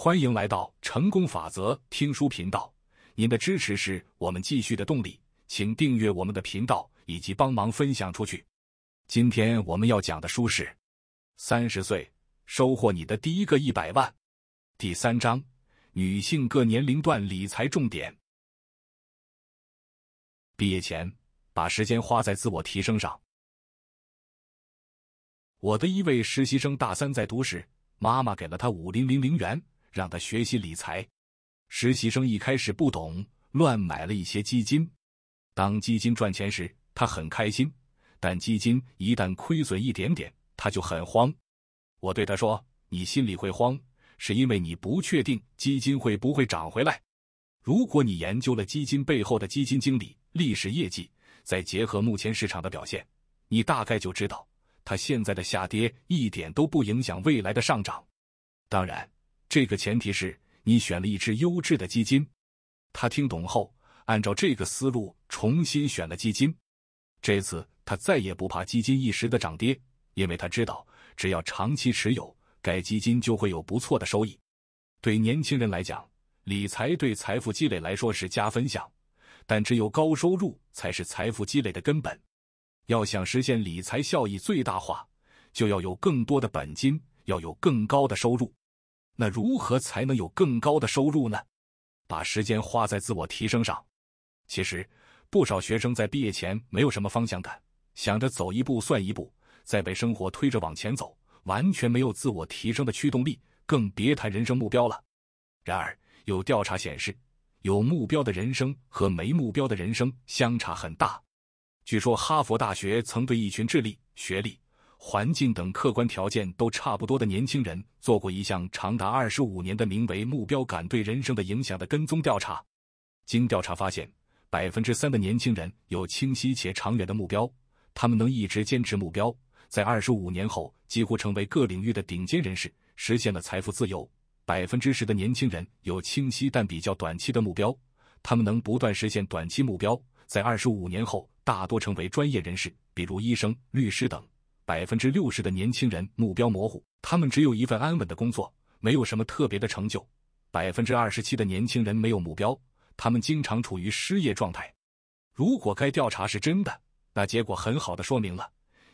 欢迎来到成功法则听书频道，您的支持是我们继续的动力，请订阅我们的频道以及帮忙分享出去。今天我们要讲的书是《三十岁收获你的第一个一百万》，第三章：女性各年龄段理财重点。毕业前，把时间花在自我提升上。我的一位实习生大三在读时，妈妈给了他五零零零元。让他学习理财。实习生一开始不懂，乱买了一些基金。当基金赚钱时，他很开心；但基金一旦亏损一点点，他就很慌。我对他说：“你心里会慌，是因为你不确定基金会不会涨回来。如果你研究了基金背后的基金经理历史业绩，再结合目前市场的表现，你大概就知道，它现在的下跌一点都不影响未来的上涨。当然。”这个前提是你选了一只优质的基金。他听懂后，按照这个思路重新选了基金。这次他再也不怕基金一时的涨跌，因为他知道，只要长期持有该基金，就会有不错的收益。对年轻人来讲，理财对财富积累来说是加分项，但只有高收入才是财富积累的根本。要想实现理财效益最大化，就要有更多的本金，要有更高的收入。那如何才能有更高的收入呢？把时间花在自我提升上。其实不少学生在毕业前没有什么方向感，想着走一步算一步，再被生活推着往前走，完全没有自我提升的驱动力，更别谈人生目标了。然而有调查显示，有目标的人生和没目标的人生相差很大。据说哈佛大学曾对一群智力、学历。环境等客观条件都差不多的年轻人做过一项长达二十五年的名为“目标感对人生的影响”的跟踪调查。经调查发现，百分之三的年轻人有清晰且长远的目标，他们能一直坚持目标，在二十五年后几乎成为各领域的顶尖人士，实现了财富自由。百分之十的年轻人有清晰但比较短期的目标，他们能不断实现短期目标，在二十五年后大多成为专业人士，比如医生、律师等。百分之六十的年轻人目标模糊，他们只有一份安稳的工作，没有什么特别的成就。百分之二十七的年轻人没有目标，他们经常处于失业状态。如果该调查是真的，那结果很好的说明了：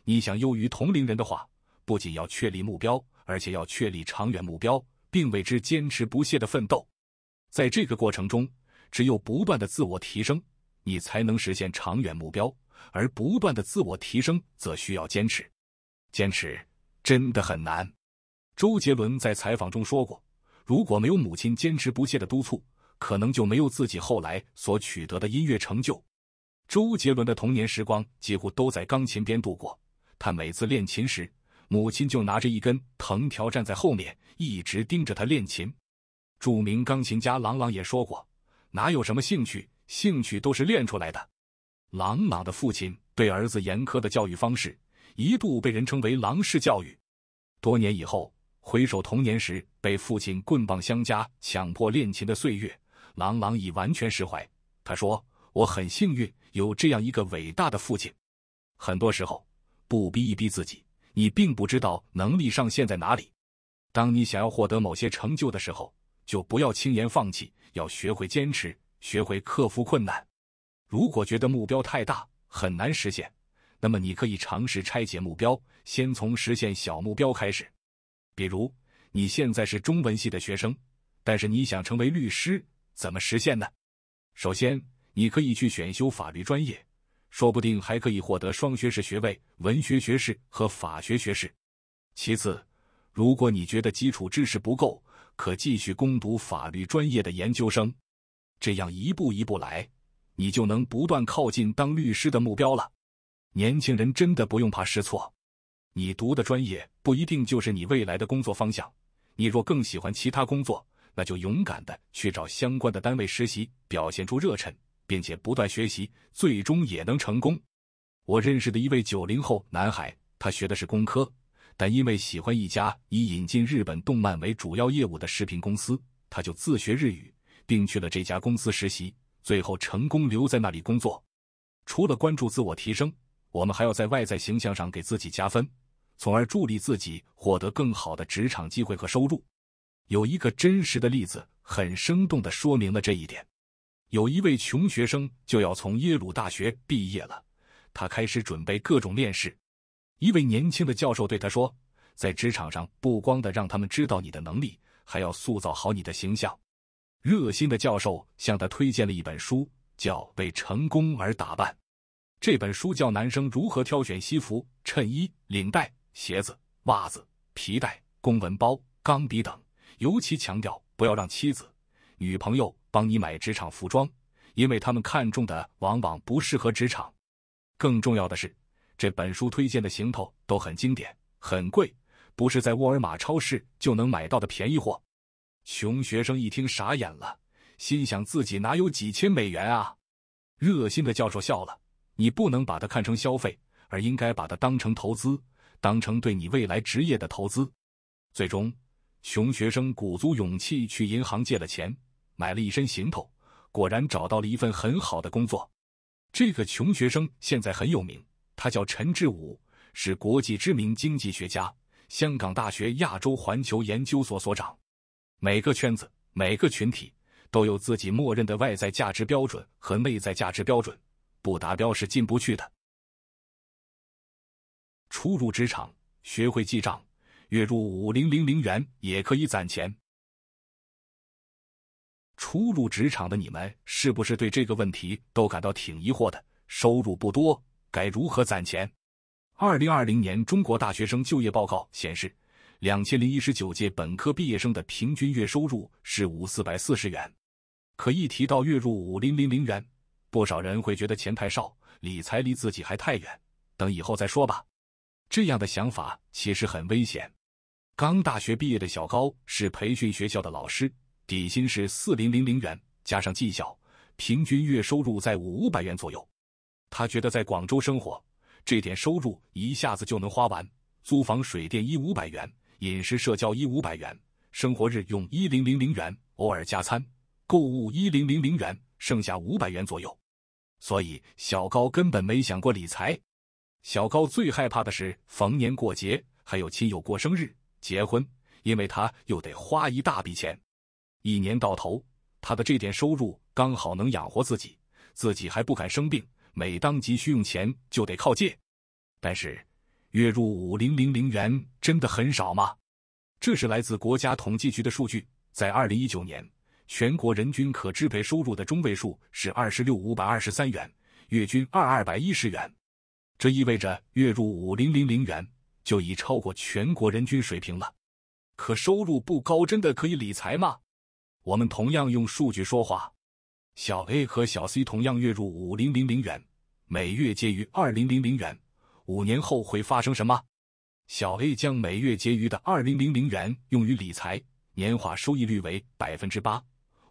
你想优于同龄人的话，不仅要确立目标，而且要确立长远目标，并为之坚持不懈的奋斗。在这个过程中，只有不断的自我提升，你才能实现长远目标。而不断的自我提升，则需要坚持。坚持真的很难。周杰伦在采访中说过：“如果没有母亲坚持不懈的督促，可能就没有自己后来所取得的音乐成就。”周杰伦的童年时光几乎都在钢琴边度过，他每次练琴时，母亲就拿着一根藤条站在后面，一直盯着他练琴。著名钢琴家郎朗也说过：“哪有什么兴趣，兴趣都是练出来的。”郎朗的父亲对儿子严苛的教育方式。一度被人称为“狼式教育”。多年以后，回首童年时被父亲棍棒相加、强迫练琴的岁月，郎朗已完全释怀。他说：“我很幸运有这样一个伟大的父亲。很多时候，不逼一逼自己，你并不知道能力上限在哪里。当你想要获得某些成就的时候，就不要轻言放弃，要学会坚持，学会克服困难。如果觉得目标太大，很难实现。”那么你可以尝试拆解目标，先从实现小目标开始。比如，你现在是中文系的学生，但是你想成为律师，怎么实现呢？首先，你可以去选修法律专业，说不定还可以获得双学士学位——文学学士和法学学士。其次，如果你觉得基础知识不够，可继续攻读法律专业的研究生。这样一步一步来，你就能不断靠近当律师的目标了。年轻人真的不用怕试错，你读的专业不一定就是你未来的工作方向。你若更喜欢其他工作，那就勇敢的去找相关的单位实习，表现出热忱，并且不断学习，最终也能成功。我认识的一位九零后男孩，他学的是工科，但因为喜欢一家以引进日本动漫为主要业务的视频公司，他就自学日语，并去了这家公司实习，最后成功留在那里工作。除了关注自我提升，我们还要在外在形象上给自己加分，从而助力自己获得更好的职场机会和收入。有一个真实的例子很生动的说明了这一点。有一位穷学生就要从耶鲁大学毕业了，他开始准备各种面试。一位年轻的教授对他说：“在职场上，不光的让他们知道你的能力，还要塑造好你的形象。”热心的教授向他推荐了一本书，叫《为成功而打扮》。这本书教男生如何挑选西服、衬衣、领带、鞋子、袜子、皮带、公文包、钢笔等，尤其强调不要让妻子、女朋友帮你买职场服装，因为他们看中的往往不适合职场。更重要的是，这本书推荐的行头都很经典、很贵，不是在沃尔玛超市就能买到的便宜货。穷学生一听傻眼了，心想自己哪有几千美元啊？热心的教授笑了。你不能把它看成消费，而应该把它当成投资，当成对你未来职业的投资。最终，穷学生鼓足勇气去银行借了钱，买了一身行头，果然找到了一份很好的工作。这个穷学生现在很有名，他叫陈志武，是国际知名经济学家，香港大学亚洲环球研究所所长。每个圈子、每个群体都有自己默认的外在价值标准和内在价值标准。不达标是进不去的。初入职场，学会记账，月入五零零零元也可以攒钱。初入职场的你们，是不是对这个问题都感到挺疑惑的？收入不多，该如何攒钱？二零二零年中国大学生就业报告显示，两千零一十九届本科毕业生的平均月收入是五四百四十元，可一提到月入五零零零元。不少人会觉得钱太少，理财离自己还太远，等以后再说吧。这样的想法其实很危险。刚大学毕业的小高是培训学校的老师，底薪是四零零零元，加上绩效，平均月收入在五百元左右。他觉得在广州生活，这点收入一下子就能花完。租房水电一五百元，饮食社交一五百元，生活日用一零零零元，偶尔加餐购物一零零零元，剩下五百元左右。所以，小高根本没想过理财。小高最害怕的是逢年过节，还有亲友过生日、结婚，因为他又得花一大笔钱。一年到头，他的这点收入刚好能养活自己，自己还不敢生病，每当急需用钱就得靠借。但是，月入五零零零元真的很少吗？这是来自国家统计局的数据，在二零一九年。全国人均可支配收入的中位数是二十六五百二十三元，月均二二百一十元，这意味着月入五零零零元就已超过全国人均水平了。可收入不高，真的可以理财吗？我们同样用数据说话。小 A 和小 C 同样月入五零零零元，每月结余二零零零元，五年后会发生什么？小 A 将每月结余的二零零零元用于理财，年化收益率为百分之八。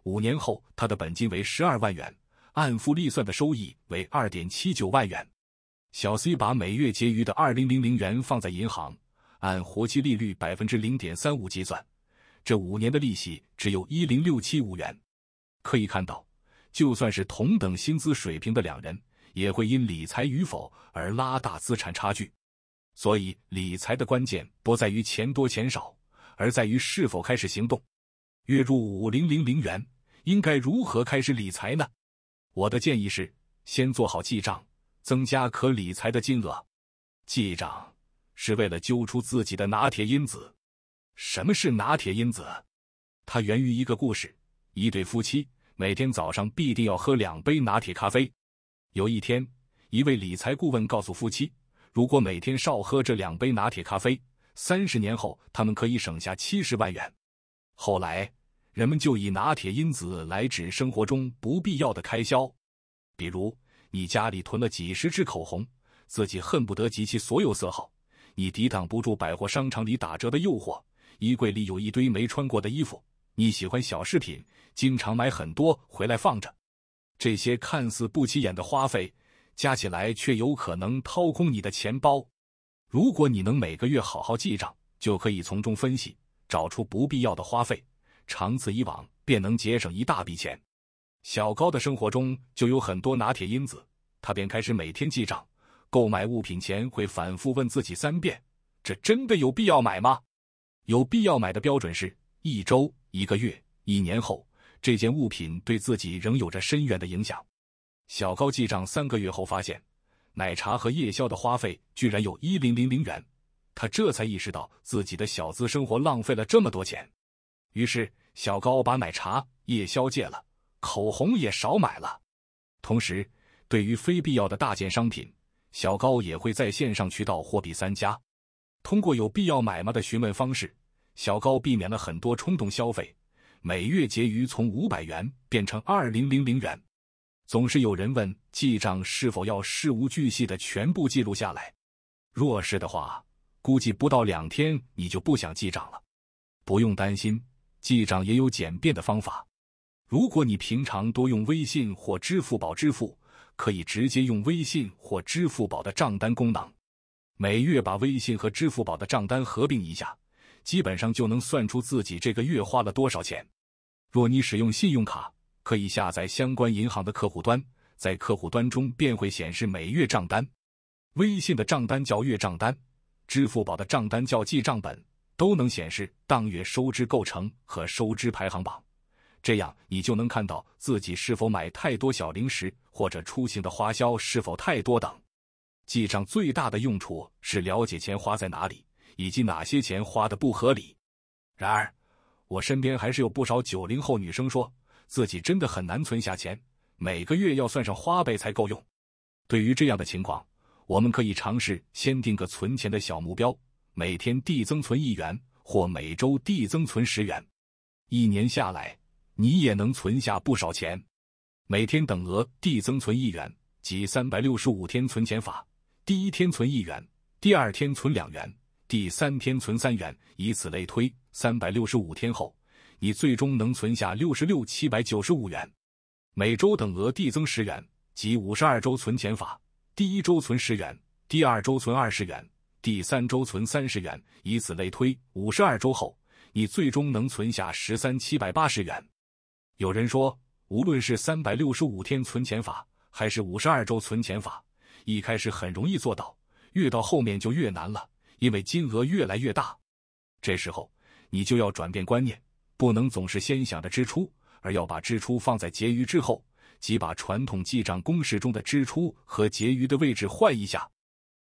五年后，他的本金为十二万元，按复利算的收益为二点七九万元。小 C 把每月结余的二零零零元放在银行，按活期利率百分之零点三五计算，这五年的利息只有一零六七五元。可以看到，就算是同等薪资水平的两人，也会因理财与否而拉大资产差距。所以，理财的关键不在于钱多钱少，而在于是否开始行动。月入五零零零元。应该如何开始理财呢？我的建议是先做好记账，增加可理财的金额。记账是为了揪出自己的拿铁因子。什么是拿铁因子？它源于一个故事：一对夫妻每天早上必定要喝两杯拿铁咖啡。有一天，一位理财顾问告诉夫妻，如果每天少喝这两杯拿铁咖啡，三十年后他们可以省下七十万元。后来。人们就以拿铁因子来指生活中不必要的开销，比如你家里囤了几十支口红，自己恨不得集齐所有色号；你抵挡不住百货商场里打折的诱惑，衣柜里有一堆没穿过的衣服；你喜欢小饰品，经常买很多回来放着。这些看似不起眼的花费，加起来却有可能掏空你的钱包。如果你能每个月好好记账，就可以从中分析，找出不必要的花费。长此以往，便能节省一大笔钱。小高的生活中就有很多拿铁因子，他便开始每天记账，购买物品前会反复问自己三遍：“这真的有必要买吗？”有必要买的标准是一周、一个月、一年后，这件物品对自己仍有着深远的影响。小高记账三个月后发现，奶茶和夜宵的花费居然有一零零零元，他这才意识到自己的小资生活浪费了这么多钱。于是，小高把奶茶、夜宵戒了，口红也少买了。同时，对于非必要的大件商品，小高也会在线上渠道货比三家，通过有必要买吗的询问方式，小高避免了很多冲动消费。每月结余从五百元变成二零零零元。总是有人问记账是否要事无巨细的全部记录下来，若是的话，估计不到两天你就不想记账了。不用担心。记账也有简便的方法，如果你平常多用微信或支付宝支付，可以直接用微信或支付宝的账单功能，每月把微信和支付宝的账单合并一下，基本上就能算出自己这个月花了多少钱。若你使用信用卡，可以下载相关银行的客户端，在客户端中便会显示每月账单。微信的账单叫月账单，支付宝的账单叫记账本。都能显示当月收支构成和收支排行榜，这样你就能看到自己是否买太多小零食，或者出行的花销是否太多等。记账最大的用处是了解钱花在哪里，以及哪些钱花的不合理。然而，我身边还是有不少九零后女生说自己真的很难存下钱，每个月要算上花呗才够用。对于这样的情况，我们可以尝试先定个存钱的小目标。每天递增存一元，或每周递增存十元，一年下来你也能存下不少钱。每天等额递增存一元，即三百六十五天存钱法，第一天存一元，第二天存两元，第三天存三元，以此类推，三百六十五天后，你最终能存下六十六七百九十五元。每周等额递增十元，即五十二周存钱法，第一周存十元，第二周存二十元。第三周存三十元，以此类推，五十二周后，你最终能存下十三七百八十元。有人说，无论是三百六十五天存钱法，还是五十二周存钱法，一开始很容易做到，越到后面就越难了，因为金额越来越大。这时候，你就要转变观念，不能总是先想着支出，而要把支出放在结余之后，即把传统记账公式中的支出和结余的位置换一下。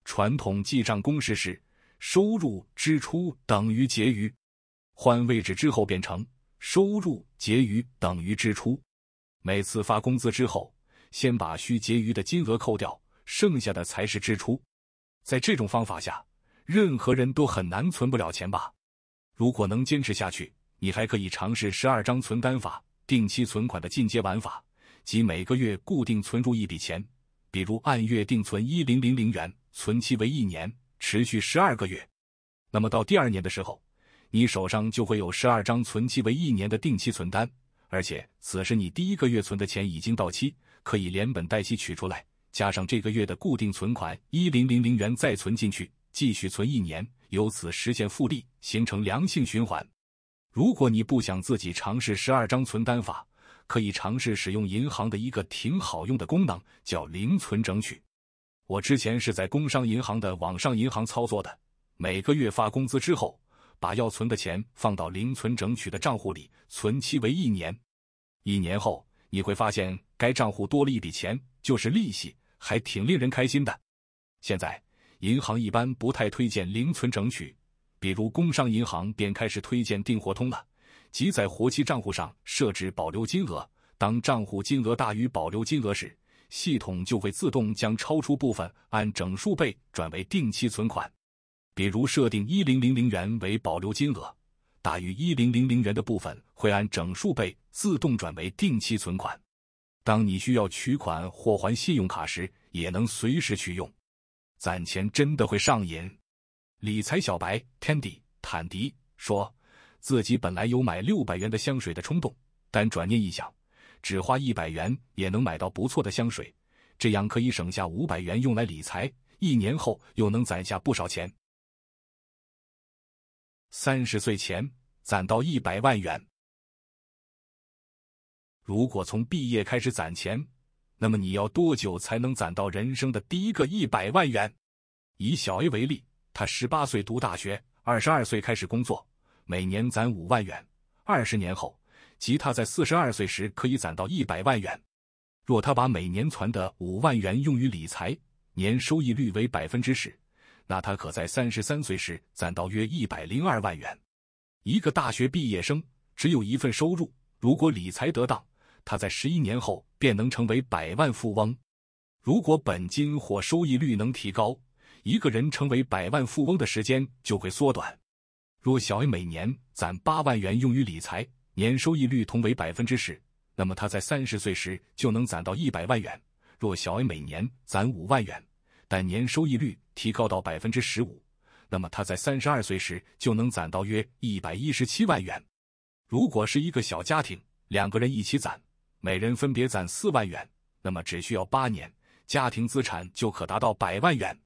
传统记账公式是收入支出等于结余，换位置之后变成收入结余等于支出。每次发工资之后，先把需结余的金额扣掉，剩下的才是支出。在这种方法下，任何人都很难存不了钱吧？如果能坚持下去，你还可以尝试十二张存单法，定期存款的进阶玩法，即每个月固定存入一笔钱。比如按月定存一零零零元，存期为一年，持续十二个月。那么到第二年的时候，你手上就会有十二张存期为一年的定期存单，而且此时你第一个月存的钱已经到期，可以连本带息取出来，加上这个月的固定存款一零零零元再存进去，继续存一年，由此实现复利，形成良性循环。如果你不想自己尝试十二张存单法，可以尝试使用银行的一个挺好用的功能，叫零存整取。我之前是在工商银行的网上银行操作的，每个月发工资之后，把要存的钱放到零存整取的账户里，存期为一年。一年后你会发现该账户多了一笔钱，就是利息，还挺令人开心的。现在银行一般不太推荐零存整取，比如工商银行便开始推荐定活通了。即在活期账户上设置保留金额，当账户金额大于保留金额时，系统就会自动将超出部分按整数倍转为定期存款。比如设定一零零零元为保留金额，大于一零零零元的部分会按整数倍自动转为定期存款。当你需要取款或还信用卡时，也能随时取用。攒钱真的会上瘾。理财小白 Tandy 坦迪说。自己本来有买六百元的香水的冲动，但转念一想，只花一百元也能买到不错的香水，这样可以省下五百元用来理财，一年后又能攒下不少钱。三十岁前攒到一百万元。如果从毕业开始攒钱，那么你要多久才能攒到人生的第一个一百万元？以小 A 为例，他十八岁读大学，二十二岁开始工作。每年攒五万元，二十年后，吉他在四十二岁时可以攒到一百万元。若他把每年存的五万元用于理财，年收益率为百分之十，那他可在三十三岁时攒到约一百零二万元。一个大学毕业生只有一份收入，如果理财得当，他在十一年后便能成为百万富翁。如果本金或收益率能提高，一个人成为百万富翁的时间就会缩短。若小 A 每年攒八万元用于理财，年收益率同为百分之十，那么他在三十岁时就能攒到一百万元。若小 A 每年攒五万元，但年收益率提高到百分之十五，那么他在三十二岁时就能攒到约一百一十七万元。如果是一个小家庭，两个人一起攒，每人分别攒四万元，那么只需要八年，家庭资产就可达到百万元。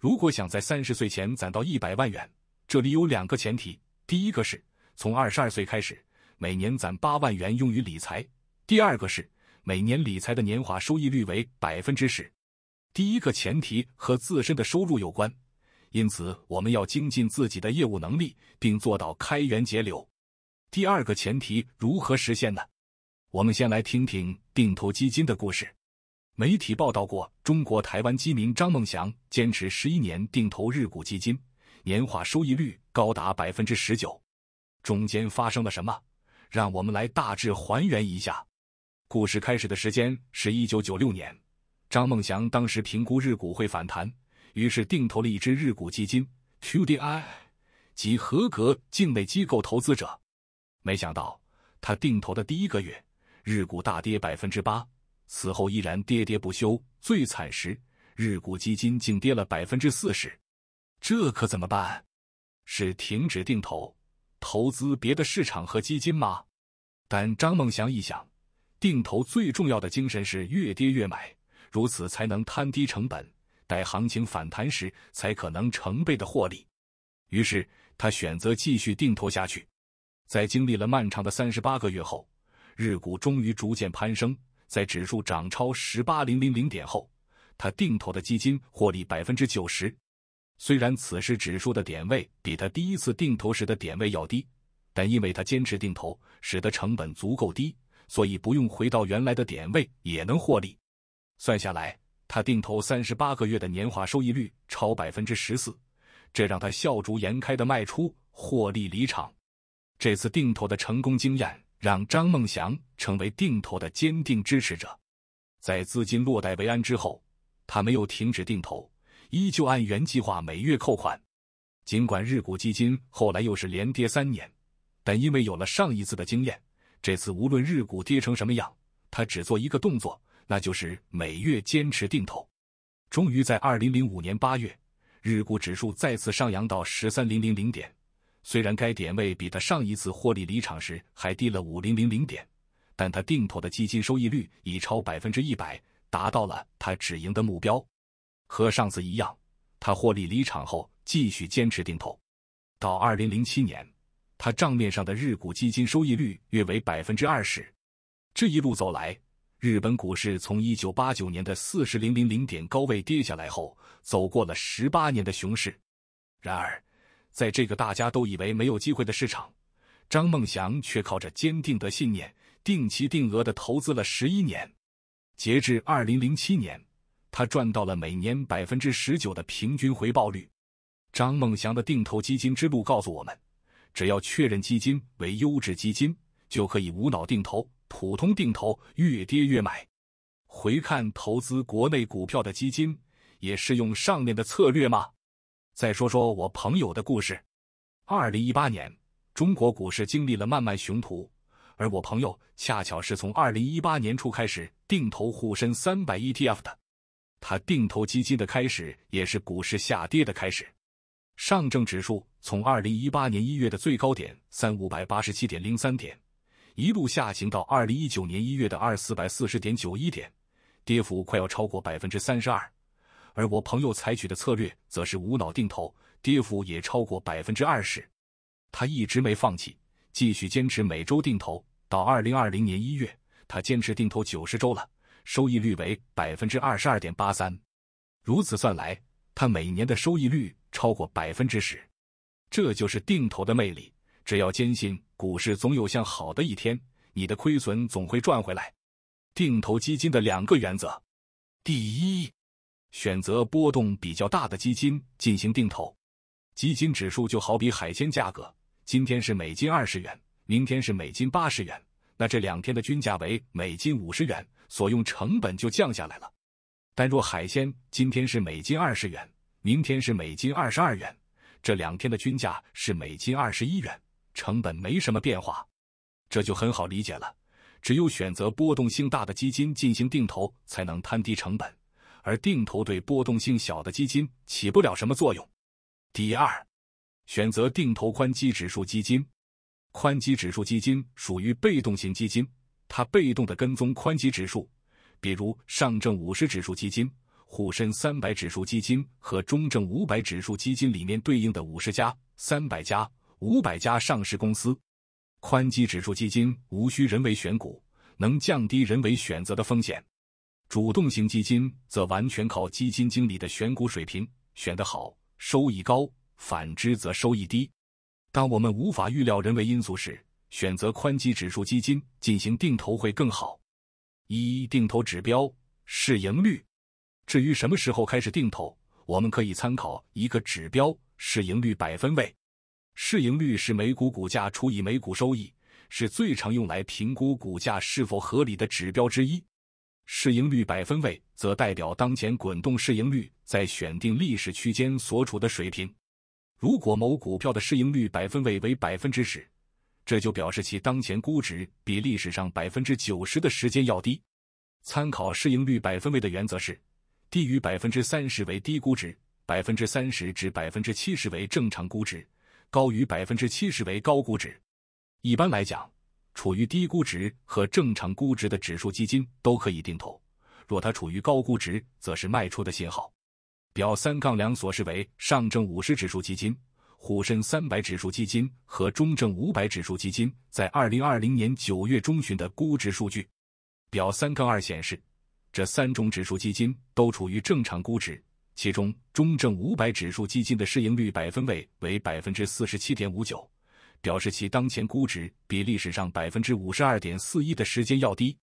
如果想在三十岁前攒到一百万元，这里有两个前提，第一个是从二十二岁开始，每年攒八万元用于理财；第二个是每年理财的年化收益率为百分之十。第一个前提和自身的收入有关，因此我们要精进自己的业务能力，并做到开源节流。第二个前提如何实现呢？我们先来听听定投基金的故事。媒体报道过，中国台湾基民张梦祥坚持十一年定投日股基金。年化收益率高达百分之十九，中间发生了什么？让我们来大致还原一下。故事开始的时间是一九九六年，张梦祥当时评估日股会反弹，于是定投了一支日股基金 QDII 及合格境内机构投资者。没想到，他定投的第一个月，日股大跌百分之八，此后依然跌跌不休，最惨时，日股基金竟跌了百分之四十。这可怎么办？是停止定投，投资别的市场和基金吗？但张梦祥一想，定投最重要的精神是越跌越买，如此才能摊低成本，待行情反弹时才可能成倍的获利。于是他选择继续定投下去。在经历了漫长的三十八个月后，日股终于逐渐攀升，在指数涨超十八零零零点后，他定投的基金获利百分之九十。虽然此时指数的点位比他第一次定投时的点位要低，但因为他坚持定投，使得成本足够低，所以不用回到原来的点位也能获利。算下来，他定投三十八个月的年化收益率超百分之十四，这让他笑逐颜开地卖出获利离场。这次定投的成功经验让张梦祥成为定投的坚定支持者。在资金落袋为安之后，他没有停止定投。依旧按原计划每月扣款，尽管日股基金后来又是连跌三年，但因为有了上一次的经验，这次无论日股跌成什么样，他只做一个动作，那就是每月坚持定投。终于在二零零五年八月，日股指数再次上扬到十三零零零点，虽然该点位比他上一次获利离场时还低了五零零零点，但他定投的基金收益率已超百分之一百，达到了他止盈的目标。和上次一样，他获利离场后继续坚持定投，到二零零七年，他账面上的日股基金收益率约为百分之二十。这一路走来，日本股市从一九八九年的四十零零零点高位跌下来后，走过了十八年的熊市。然而，在这个大家都以为没有机会的市场，张梦祥却靠着坚定的信念，定期定额的投资了十一年，截至二零零七年。他赚到了每年百分之十九的平均回报率。张梦祥的定投基金之路告诉我们，只要确认基金为优质基金，就可以无脑定投。普通定投越跌越买。回看投资国内股票的基金，也适用上面的策略吗？再说说我朋友的故事。二零一八年，中国股市经历了漫漫熊途，而我朋友恰巧是从二零一八年初开始定投沪深三百 ETF 的。他定投基金的开始也是股市下跌的开始。上证指数从二零一八年一月的最高点三五百八十七点零三点，一路下行到二零一九年一月的二四百四十点九一点，跌幅快要超过百分之三十二。而我朋友采取的策略则是无脑定投，跌幅也超过百分之二十。他一直没放弃，继续坚持每周定投，到二零二零年一月，他坚持定投九十周了。收益率为百分之二十二点八三，如此算来，它每年的收益率超过百分之十，这就是定投的魅力。只要坚信股市总有向好的一天，你的亏损总会赚回来。定投基金的两个原则：第一，选择波动比较大的基金进行定投。基金指数就好比海鲜价格，今天是美金二十元，明天是美金八十元，那这两天的均价为美金五十元。所用成本就降下来了，但若海鲜今天是每斤二十元，明天是每斤二十二元，这两天的均价是每斤二十一元，成本没什么变化，这就很好理解了。只有选择波动性大的基金进行定投，才能摊低成本，而定投对波动性小的基金起不了什么作用。第二，选择定投宽基指数基金，宽基指数基金属于被动型基金。它被动地跟踪宽基指数，比如上证五十指数基金、沪深三百指数基金和中证五百指数基金里面对应的五十家、三百家、五百家上市公司。宽基指数基金无需人为选股，能降低人为选择的风险。主动型基金则完全靠基金经理的选股水平，选得好收益高，反之则收益低。当我们无法预料人为因素时，选择宽基指数基金进行定投会更好。一、定投指标市盈率。至于什么时候开始定投，我们可以参考一个指标市盈率百分位。市盈率是每股股价除以每股收益，是最常用来评估股价是否合理的指标之一。市盈率百分位则代表当前滚动市盈率在选定历史区间所处的水平。如果某股票的市盈率百分位为百分之十。这就表示其当前估值比历史上百分之九十的时间要低。参考市盈率百分位的原则是：低于百分之三十为低估值，百分之三十至百分之七十为正常估值，高于百分之七十为高估值。一般来讲，处于低估值和正常估值的指数基金都可以定投；若它处于高估值，则是卖出的信号。表三杠两所示为上证五十指数基金。沪深三百指数基金和中证五百指数基金在二零二零年九月中旬的估值数据表三杠二显示，这三种指数基金都处于正常估值。其中，中证五百指数基金的市盈率百分位为百分之四十七点五九，表示其当前估值比历史上百分之五十二点四一的时间要低。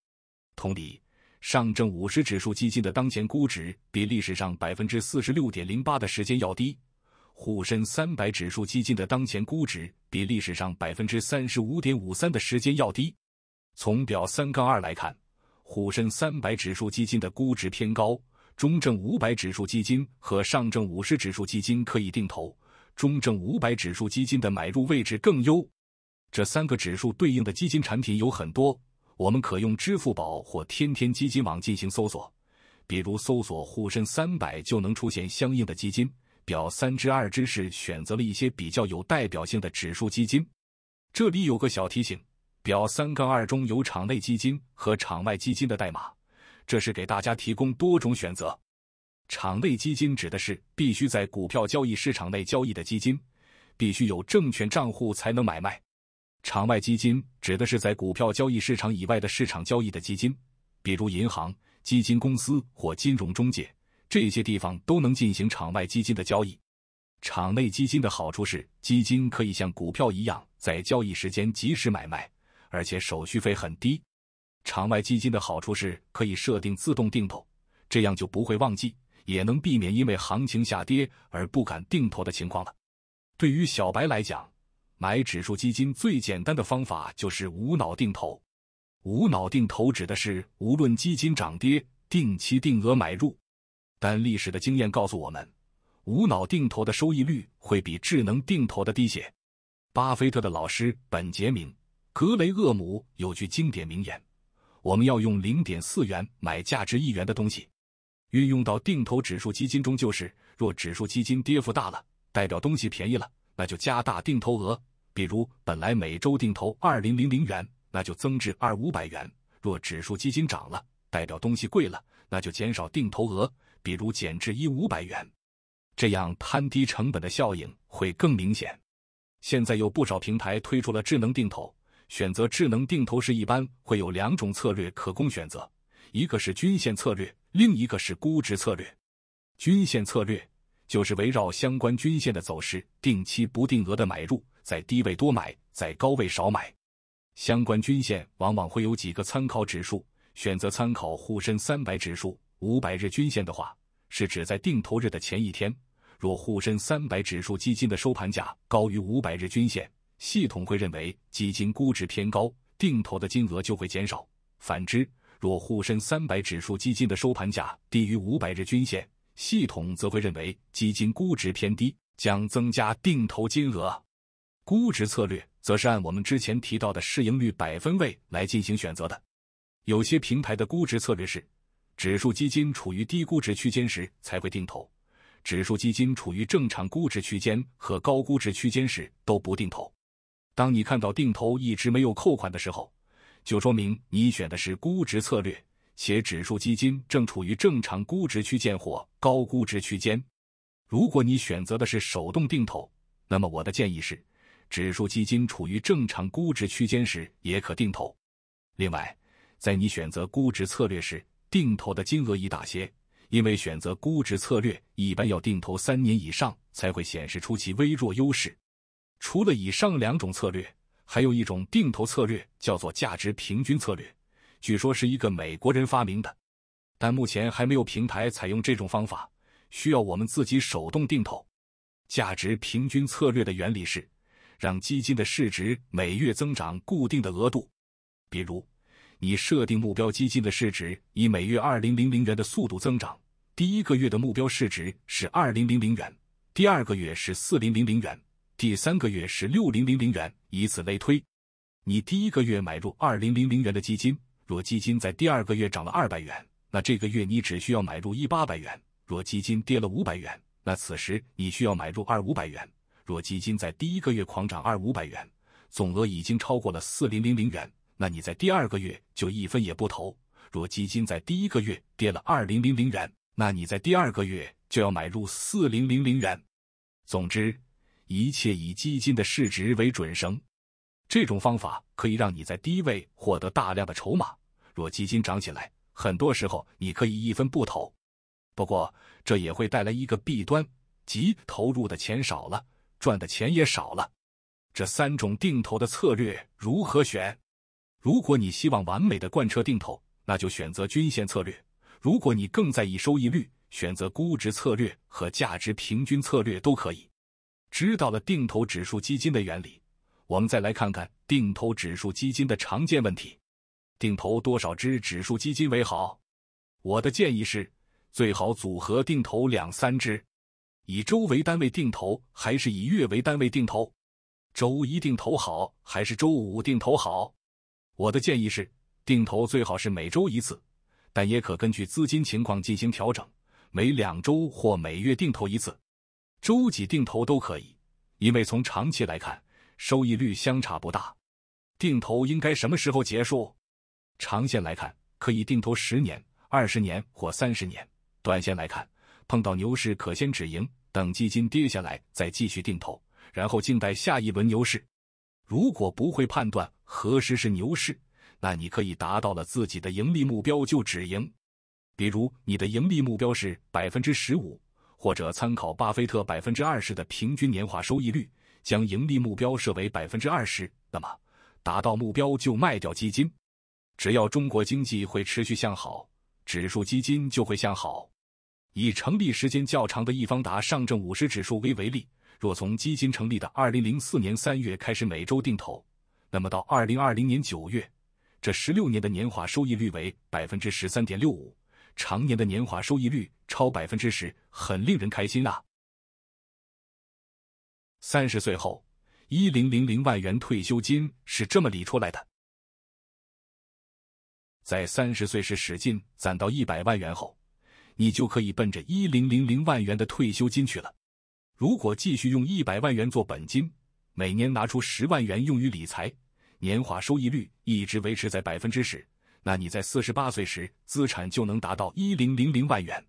同理，上证五十指数基金的当前估值比历史上百分之四十六点零八的时间要低。沪深三百指数基金的当前估值比历史上百分之三十五点五三的时间要低。从表三杠二来看，沪深三百指数基金的估值偏高，中证五百指数基金和上证五十指数基金可以定投，中证五百指数基金的买入位置更优。这三个指数对应的基金产品有很多，我们可用支付宝或天天基金网进行搜索，比如搜索沪深三百就能出现相应的基金。表三之二之是选择了一些比较有代表性的指数基金。这里有个小提醒：表三杠二中有场内基金和场外基金的代码，这是给大家提供多种选择。场内基金指的是必须在股票交易市场内交易的基金，必须有证券账户才能买卖。场外基金指的是在股票交易市场以外的市场交易的基金，比如银行、基金公司或金融中介。这些地方都能进行场外基金的交易。场内基金的好处是，基金可以像股票一样在交易时间及时买卖，而且手续费很低。场外基金的好处是，可以设定自动定投，这样就不会忘记，也能避免因为行情下跌而不敢定投的情况了。对于小白来讲，买指数基金最简单的方法就是无脑定投。无脑定投指的是，无论基金涨跌，定期定额买入。但历史的经验告诉我们，无脑定投的收益率会比智能定投的低些。巴菲特的老师本杰明·格雷厄姆有句经典名言：“我们要用零点四元买价值一元的东西。”运用到定投指数基金中，就是若指数基金跌幅大了，代表东西便宜了，那就加大定投额，比如本来每周定投二零零零元，那就增至二五百元；若指数基金涨了，代表东西贵了，那就减少定投额。比如减至一五百元，这样摊低成本的效应会更明显。现在有不少平台推出了智能定投，选择智能定投时，一般会有两种策略可供选择：一个是均线策略，另一个是估值策略。均线策略就是围绕相关均线的走势，定期不定额的买入，在低位多买，在高位少买。相关均线往往会有几个参考指数，选择参考沪深三百指数。五百日均线的话，是指在定投日的前一天，若沪深三百指数基金的收盘价高于五百日均线，系统会认为基金估值偏高，定投的金额就会减少；反之，若沪深三百指数基金的收盘价低于五百日均线，系统则会认为基金估值偏低，将增加定投金额。估值策略则是按我们之前提到的市盈率百分位来进行选择的，有些平台的估值策略是。指数基金处于低估值区间时才会定投，指数基金处于正常估值区间和高估值区间时都不定投。当你看到定投一直没有扣款的时候，就说明你选的是估值策略，且指数基金正处于正常估值区间或高估值区间。如果你选择的是手动定投，那么我的建议是，指数基金处于正常估值区间时也可定投。另外，在你选择估值策略时，定投的金额已大些，因为选择估值策略一般要定投三年以上才会显示出其微弱优势。除了以上两种策略，还有一种定投策略叫做价值平均策略，据说是一个美国人发明的，但目前还没有平台采用这种方法，需要我们自己手动定投。价值平均策略的原理是让基金的市值每月增长固定的额度，比如。你设定目标基金的市值以每月二零零零元的速度增长。第一个月的目标市值是二零零零元，第二个月是四零零零元，第三个月是六零零零元，以此类推。你第一个月买入二零零零元的基金，若基金在第二个月涨了二百元，那这个月你只需要买入一八百元；若基金跌了五百元，那此时你需要买入二五百元；若基金在第一个月狂涨二五百元，总额已经超过了四零零零元。那你在第二个月就一分也不投。若基金在第一个月跌了二零零零元，那你在第二个月就要买入四零零零元。总之，一切以基金的市值为准绳。这种方法可以让你在低位获得大量的筹码。若基金涨起来，很多时候你可以一分不投。不过，这也会带来一个弊端，即投入的钱少了，赚的钱也少了。这三种定投的策略如何选？如果你希望完美的贯彻定投，那就选择均线策略；如果你更在意收益率，选择估值策略和价值平均策略都可以。知道了定投指数基金的原理，我们再来看看定投指数基金的常见问题：定投多少只指数基金为好？我的建议是，最好组合定投两三只。以周为单位定投还是以月为单位定投？周一定投好还是周五定投好？我的建议是，定投最好是每周一次，但也可根据资金情况进行调整，每两周或每月定投一次，周几定投都可以，因为从长期来看，收益率相差不大。定投应该什么时候结束？长线来看，可以定投十年、二十年或三十年；短线来看，碰到牛市可先止盈，等基金跌下来再继续定投，然后静待下一轮牛市。如果不会判断。何时是牛市？那你可以达到了自己的盈利目标就止盈。比如你的盈利目标是百分之十五，或者参考巴菲特百分之二十的平均年化收益率，将盈利目标设为百分之二十。那么达到目标就卖掉基金。只要中国经济会持续向好，指数基金就会向好。以成立时间较长的易方达上证五十指数 A 为例，若从基金成立的二零零四年三月开始每周定投。那么到二零二零年九月，这十六年的年化收益率为百分之十三点六五，常年的年化收益率超百分之十，很令人开心啊！三十岁后，一零零零万元退休金是这么理出来的。在三十岁时使劲攒到一百万元后，你就可以奔着一零零零万元的退休金去了。如果继续用一百万元做本金。每年拿出十万元用于理财，年化收益率一直维持在百分之十，那你在四十八岁时资产就能达到一零零零万元。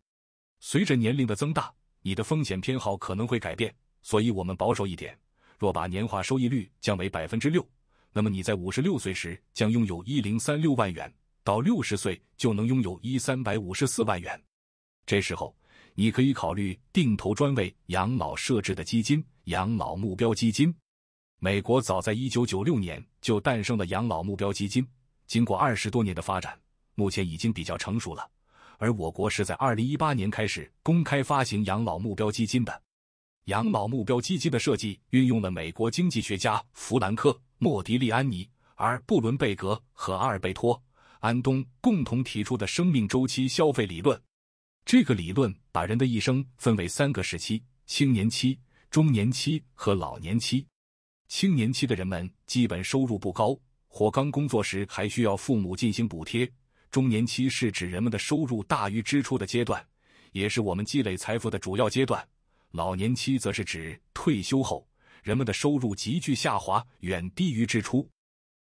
随着年龄的增大，你的风险偏好可能会改变，所以我们保守一点。若把年化收益率降为百分之六，那么你在五十六岁时将拥有一零三六万元，到六十岁就能拥有一三百五十四万元。这时候你可以考虑定投专为养老设置的基金——养老目标基金。美国早在一九九六年就诞生了养老目标基金，经过二十多年的发展，目前已经比较成熟了。而我国是在二零一八年开始公开发行养老目标基金的。养老目标基金的设计运用了美国经济学家弗兰克·莫迪利安尼、而布伦贝格和阿尔贝托·安东共同提出的生命周期消费理论。这个理论把人的一生分为三个时期：青年期、中年期和老年期。青年期的人们基本收入不高，或刚工作时还需要父母进行补贴。中年期是指人们的收入大于支出的阶段，也是我们积累财富的主要阶段。老年期则是指退休后，人们的收入急剧下滑，远低于支出。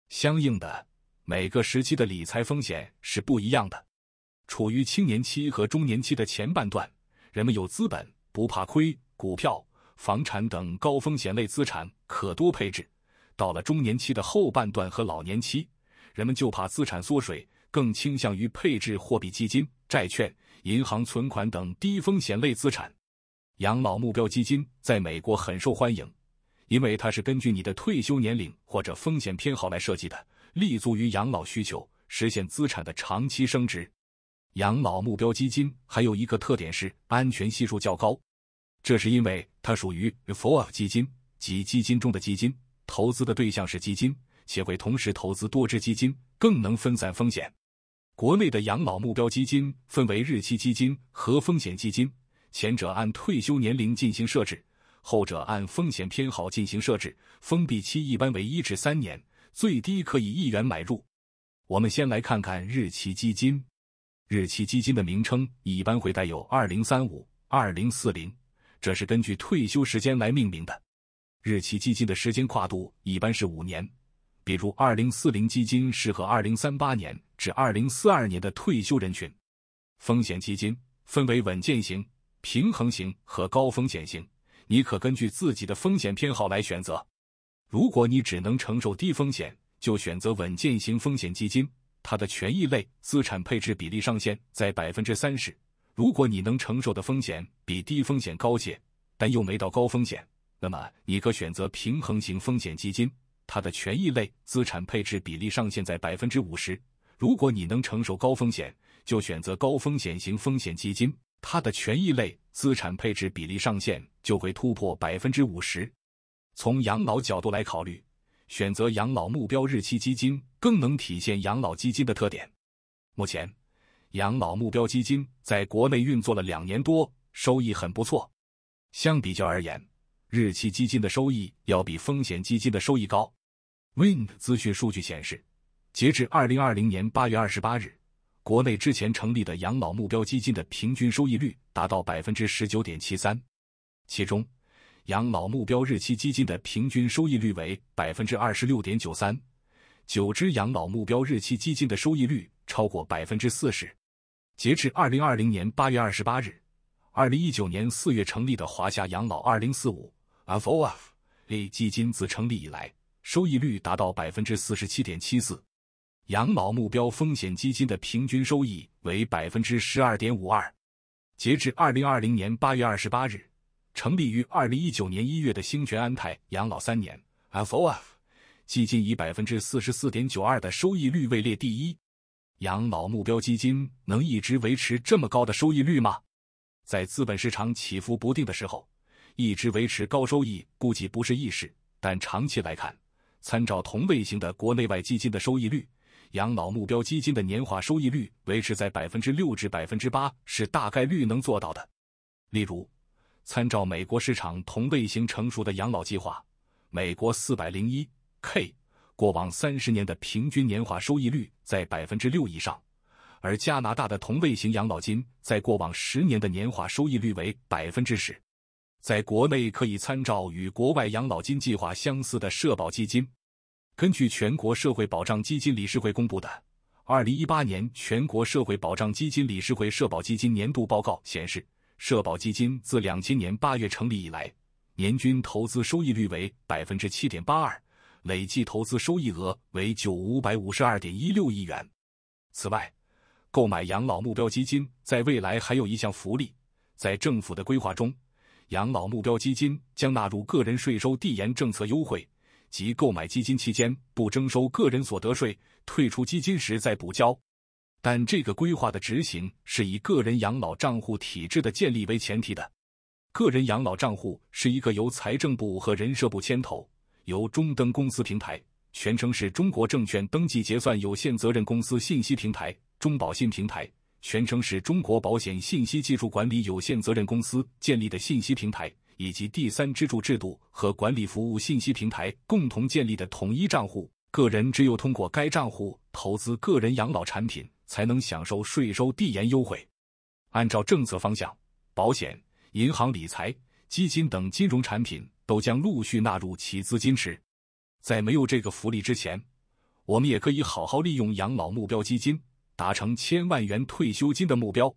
相应的，每个时期的理财风险是不一样的。处于青年期和中年期的前半段，人们有资本，不怕亏，股票。房产等高风险类资产可多配置，到了中年期的后半段和老年期，人们就怕资产缩水，更倾向于配置货币基金、债券、银行存款等低风险类资产。养老目标基金在美国很受欢迎，因为它是根据你的退休年龄或者风险偏好来设计的，立足于养老需求，实现资产的长期升值。养老目标基金还有一个特点是安全系数较高。这是因为它属于 FOF 基金及基金中的基金，投资的对象是基金，且会同时投资多只基金，更能分散风险。国内的养老目标基金分为日期基金和风险基金，前者按退休年龄进行设置，后者按风险偏好进行设置。封闭期一般为一至三年，最低可以一元买入。我们先来看看日期基金。日期基金的名称一般会带有“二零三五”“二零四零”。这是根据退休时间来命名的，日期基金的时间跨度一般是五年，比如二零四零基金适合二零三八年至二零四二年的退休人群。风险基金分为稳健型、平衡型和高风险型，你可根据自己的风险偏好来选择。如果你只能承受低风险，就选择稳健型风险基金，它的权益类资产配置比例上限在百分之三十。如果你能承受的风险比低风险高些，但又没到高风险，那么你可选择平衡型风险基金，它的权益类资产配置比例上限在百分之五十。如果你能承受高风险，就选择高风险型风险基金，它的权益类资产配置比例上限就会突破百分之五十。从养老角度来考虑，选择养老目标日期基金更能体现养老基金的特点。目前。养老目标基金在国内运作了两年多，收益很不错。相比较而言，日期基金的收益要比风险基金的收益高。Wind 资讯数据显示，截至二零二零年八月二十八日，国内之前成立的养老目标基金的平均收益率达到百分之十九点七三，其中养老目标日期基金的平均收益率为百分之二十六点九三，九只养老目标日期基金的收益率超过百分之四十。截至二零二零年八月二十八日，二零一九年四月成立的华夏养老二零四五 F O F A 基金自成立以来，收益率达到百分之四十七点七四。养老目标风险基金的平均收益为百分之十二点五二。截至二零二零年八月二十八日，成立于二零一九年一月的兴全安泰养老三年 F O F 基金以百分之四十四点九二的收益率位列第一。养老目标基金能一直维持这么高的收益率吗？在资本市场起伏不定的时候，一直维持高收益估计不是易事。但长期来看，参照同类型的国内外基金的收益率，养老目标基金的年化收益率维持在百分之六至百分之八是大概率能做到的。例如，参照美国市场同类型成熟的养老计划，美国四 401K。过往三十年的平均年化收益率在百分之六以上，而加拿大的同类型养老金在过往十年的年化收益率为百分之十。在国内，可以参照与国外养老金计划相似的社保基金。根据全国社会保障基金理事会公布的《二零一八年全国社会保障基金理事会社保基金年度报告》显示，社保基金自两千年八月成立以来，年均投资收益率为百分之七点八二。累计投资收益额为九五百五十二点一六亿元。此外，购买养老目标基金在未来还有一项福利，在政府的规划中，养老目标基金将纳入个人税收递延政策优惠，即购买基金期间不征收个人所得税，退出基金时再补交。但这个规划的执行是以个人养老账户体制的建立为前提的。个人养老账户是一个由财政部和人社部牵头。由中登公司平台，全称是中国证券登记结算有限责任公司信息平台；中保信平台，全称是中国保险信息技术管理有限责任公司建立的信息平台，以及第三支柱制度和管理服务信息平台共同建立的统一账户。个人只有通过该账户投资个人养老产品，才能享受税收递延优惠。按照政策方向，保险、银行理财、基金等金融产品。都将陆续纳入其资金池。在没有这个福利之前，我们也可以好好利用养老目标基金，达成千万元退休金的目标。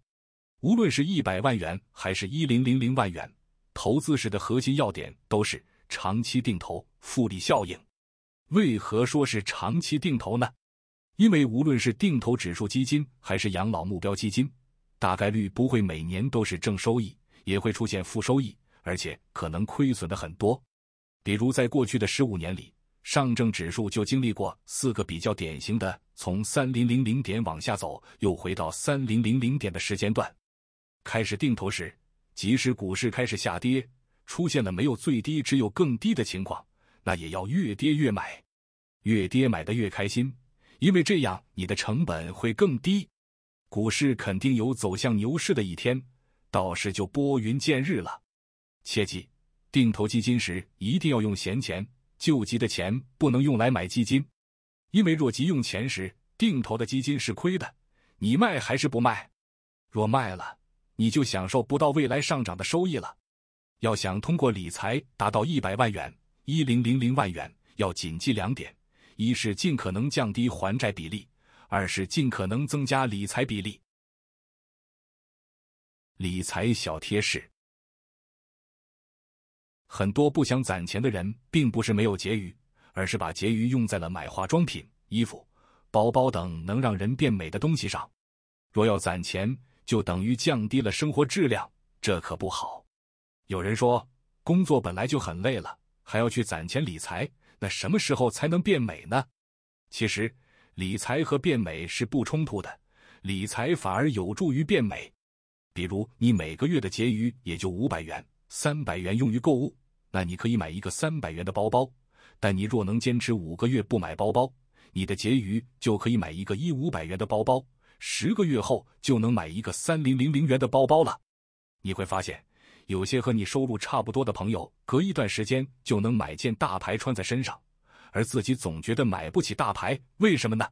无论是一百万元还是一零零零万元，投资时的核心要点都是长期定投，复利效应。为何说是长期定投呢？因为无论是定投指数基金还是养老目标基金，大概率不会每年都是正收益，也会出现负收益。而且可能亏损的很多，比如在过去的十五年里，上证指数就经历过四个比较典型的从三零零零点往下走，又回到三零零零点的时间段。开始定投时，即使股市开始下跌，出现了没有最低，只有更低的情况，那也要越跌越买，越跌买的越开心，因为这样你的成本会更低。股市肯定有走向牛市的一天，到时就拨云见日了。切记，定投基金时一定要用闲钱，救急的钱不能用来买基金，因为若急用钱时，定投的基金是亏的。你卖还是不卖？若卖了，你就享受不到未来上涨的收益了。要想通过理财达到一百万元、一零零零万元，要谨记两点：一是尽可能降低还债比例，二是尽可能增加理财比例。理财小贴士。很多不想攒钱的人，并不是没有结余，而是把结余用在了买化妆品、衣服、包包等能让人变美的东西上。若要攒钱，就等于降低了生活质量，这可不好。有人说，工作本来就很累了，还要去攒钱理财，那什么时候才能变美呢？其实，理财和变美是不冲突的，理财反而有助于变美。比如，你每个月的结余也就五百元，三百元用于购物。那你可以买一个三百元的包包，但你若能坚持五个月不买包包，你的结余就可以买一个一五百元的包包，十个月后就能买一个三零零零元的包包了。你会发现，有些和你收入差不多的朋友，隔一段时间就能买件大牌穿在身上，而自己总觉得买不起大牌，为什么呢？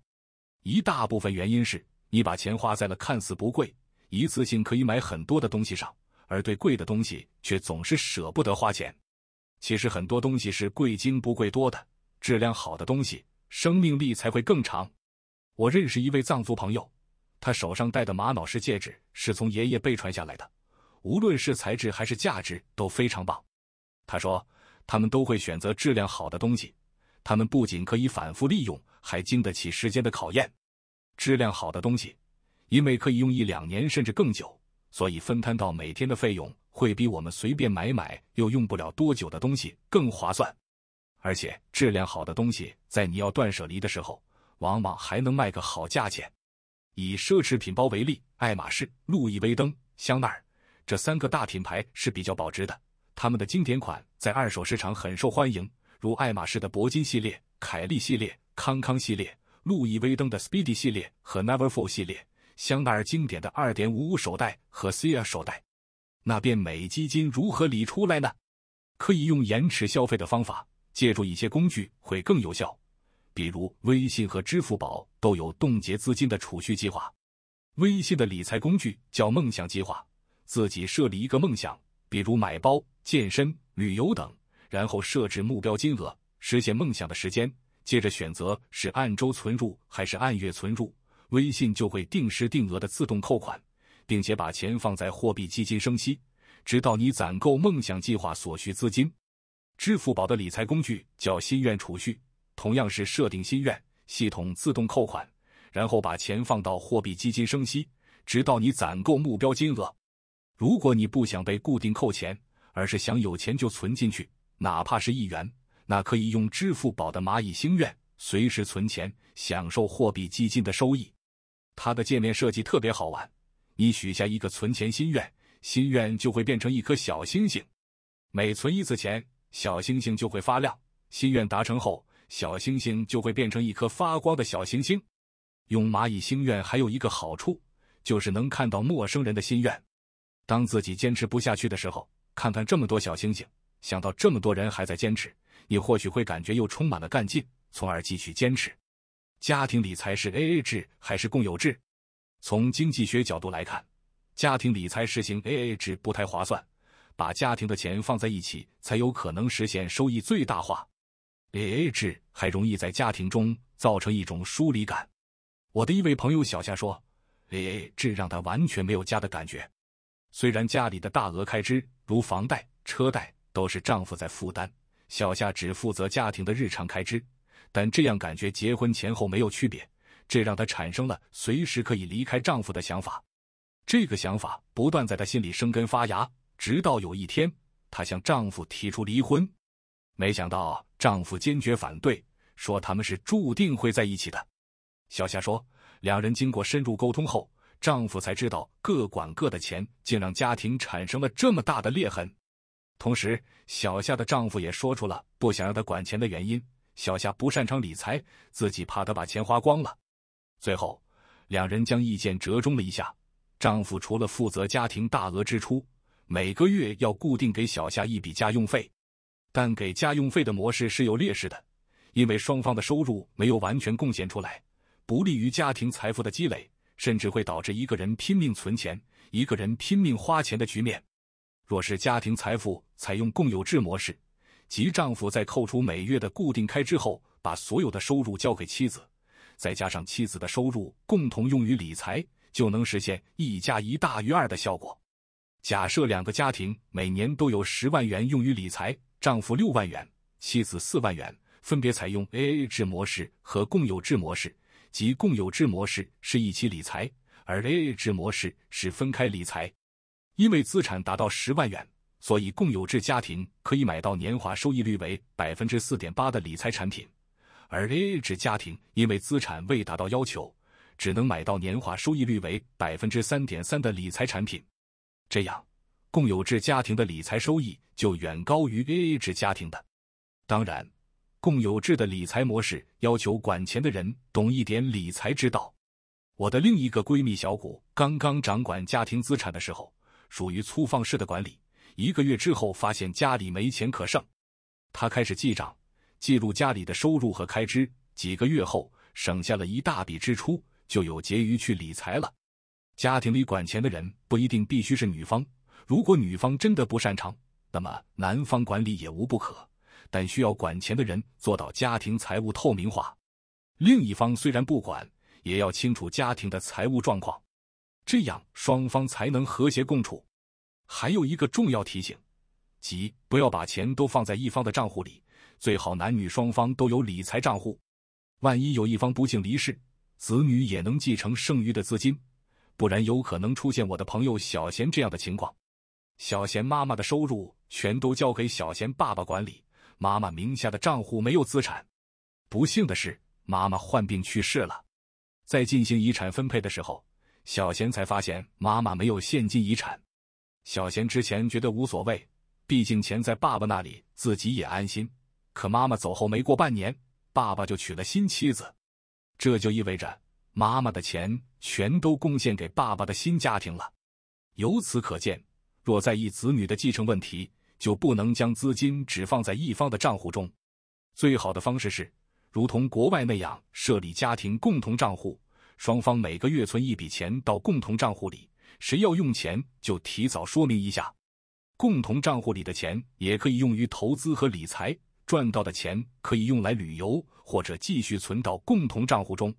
一大部分原因是你把钱花在了看似不贵、一次性可以买很多的东西上，而对贵的东西却总是舍不得花钱。其实很多东西是贵精不贵多的，质量好的东西生命力才会更长。我认识一位藏族朋友，他手上戴的玛瑙石戒指是从爷爷辈传下来的，无论是材质还是价值都非常棒。他说，他们都会选择质量好的东西，他们不仅可以反复利用，还经得起时间的考验。质量好的东西，因为可以用一两年甚至更久，所以分摊到每天的费用。会比我们随便买买又用不了多久的东西更划算，而且质量好的东西在你要断舍离的时候，往往还能卖个好价钱。以奢侈品包为例，爱马仕、路易威登、香奈儿这三个大品牌是比较保值的，他们的经典款在二手市场很受欢迎，如爱马仕的铂金系列、凯利系列、康康系列，路易威登的 Speedy 系列和 Neverfull 系列，香奈儿经典的二点五五手袋和 Cia 手袋。那变美基金如何理出来呢？可以用延迟消费的方法，借助一些工具会更有效。比如微信和支付宝都有冻结资金的储蓄计划。微信的理财工具叫梦想计划，自己设立一个梦想，比如买包、健身、旅游等，然后设置目标金额、实现梦想的时间，接着选择是按周存入还是按月存入，微信就会定时定额的自动扣款。并且把钱放在货币基金生息，直到你攒够梦想计划所需资金。支付宝的理财工具叫心愿储蓄，同样是设定心愿，系统自动扣款，然后把钱放到货币基金生息，直到你攒够目标金额。如果你不想被固定扣钱，而是想有钱就存进去，哪怕是一元，那可以用支付宝的蚂蚁心愿随时存钱，享受货币基金的收益。它的界面设计特别好玩。你许下一个存钱心愿，心愿就会变成一颗小星星。每存一次钱，小星星就会发亮。心愿达成后，小星星就会变成一颗发光的小星星。用蚂蚁心愿还有一个好处，就是能看到陌生人的心愿。当自己坚持不下去的时候，看看这么多小星星，想到这么多人还在坚持，你或许会感觉又充满了干劲，从而继续坚持。家庭理财是 A A 制还是共有制？从经济学角度来看，家庭理财实行 AA 制不太划算，把家庭的钱放在一起才有可能实现收益最大化。AA 制还容易在家庭中造成一种疏离感。我的一位朋友小夏说，AA 制让她完全没有家的感觉。虽然家里的大额开支如房贷、车贷都是丈夫在负担，小夏只负责家庭的日常开支，但这样感觉结婚前后没有区别。这让她产生了随时可以离开丈夫的想法，这个想法不断在她心里生根发芽，直到有一天，她向丈夫提出离婚，没想到丈夫坚决反对，说他们是注定会在一起的。小夏说，两人经过深入沟通后，丈夫才知道各管各的钱，竟让家庭产生了这么大的裂痕。同时，小夏的丈夫也说出了不想让她管钱的原因：小夏不擅长理财，自己怕她把钱花光了。最后，两人将意见折中了一下。丈夫除了负责家庭大额支出，每个月要固定给小夏一笔家用费。但给家用费的模式是有劣势的，因为双方的收入没有完全贡献出来，不利于家庭财富的积累，甚至会导致一个人拼命存钱，一个人拼命花钱的局面。若是家庭财富采用共有制模式，即丈夫在扣除每月的固定开支后，把所有的收入交给妻子。再加上妻子的收入，共同用于理财，就能实现一加一大于二的效果。假设两个家庭每年都有十万元用于理财，丈夫六万元，妻子四万元，分别采用 AA 制模式和共有制模式。即共有制模式是一起理财，而 AA 制模式是分开理财。因为资产达到十万元，所以共有制家庭可以买到年化收益率为百分之四点八的理财产品。而 AA 制家庭因为资产未达到要求，只能买到年化收益率为百分之三点三的理财产品，这样共有制家庭的理财收益就远高于 AA 制家庭的。当然，共有制的理财模式要求管钱的人懂一点理财之道。我的另一个闺蜜小谷刚刚掌管家庭资产的时候，属于粗放式的管理，一个月之后发现家里没钱可剩，她开始记账。记录家里的收入和开支，几个月后省下了一大笔支出，就有结余去理财了。家庭里管钱的人不一定必须是女方，如果女方真的不擅长，那么男方管理也无不可。但需要管钱的人做到家庭财务透明化，另一方虽然不管，也要清楚家庭的财务状况，这样双方才能和谐共处。还有一个重要提醒，即不要把钱都放在一方的账户里。最好男女双方都有理财账户，万一有一方不幸离世，子女也能继承剩余的资金，不然有可能出现我的朋友小贤这样的情况。小贤妈妈的收入全都交给小贤爸爸管理，妈妈名下的账户没有资产。不幸的是，妈妈患病去世了，在进行遗产分配的时候，小贤才发现妈妈没有现金遗产。小贤之前觉得无所谓，毕竟钱在爸爸那里，自己也安心。可妈妈走后没过半年，爸爸就娶了新妻子，这就意味着妈妈的钱全都贡献给爸爸的新家庭了。由此可见，若在意子女的继承问题，就不能将资金只放在一方的账户中。最好的方式是，如同国外那样设立家庭共同账户，双方每个月存一笔钱到共同账户里，谁要用钱就提早说明一下。共同账户里的钱也可以用于投资和理财。赚到的钱可以用来旅游，或者继续存到共同账户中。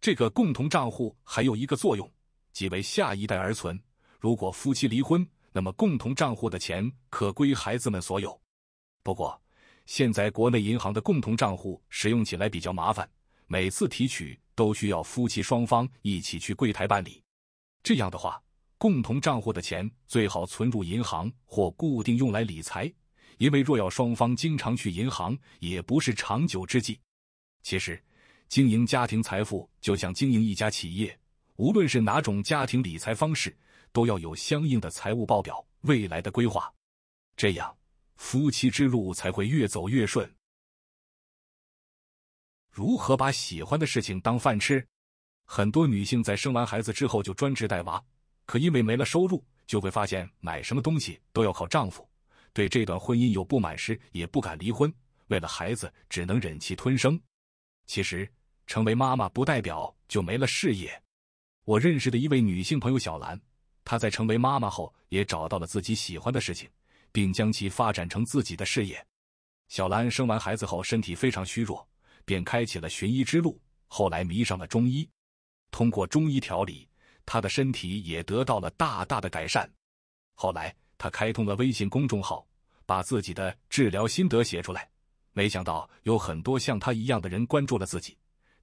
这个共同账户还有一个作用，即为下一代而存。如果夫妻离婚，那么共同账户的钱可归孩子们所有。不过，现在国内银行的共同账户使用起来比较麻烦，每次提取都需要夫妻双方一起去柜台办理。这样的话，共同账户的钱最好存入银行或固定用来理财。因为若要双方经常去银行，也不是长久之计。其实，经营家庭财富就像经营一家企业，无论是哪种家庭理财方式，都要有相应的财务报表、未来的规划，这样夫妻之路才会越走越顺。如何把喜欢的事情当饭吃？很多女性在生完孩子之后就专职带娃，可因为没了收入，就会发现买什么东西都要靠丈夫。对这段婚姻有不满时，也不敢离婚，为了孩子只能忍气吞声。其实，成为妈妈不代表就没了事业。我认识的一位女性朋友小兰，她在成为妈妈后，也找到了自己喜欢的事情，并将其发展成自己的事业。小兰生完孩子后，身体非常虚弱，便开启了寻医之路，后来迷上了中医。通过中医调理，她的身体也得到了大大的改善。后来，他开通了微信公众号，把自己的治疗心得写出来，没想到有很多像他一样的人关注了自己，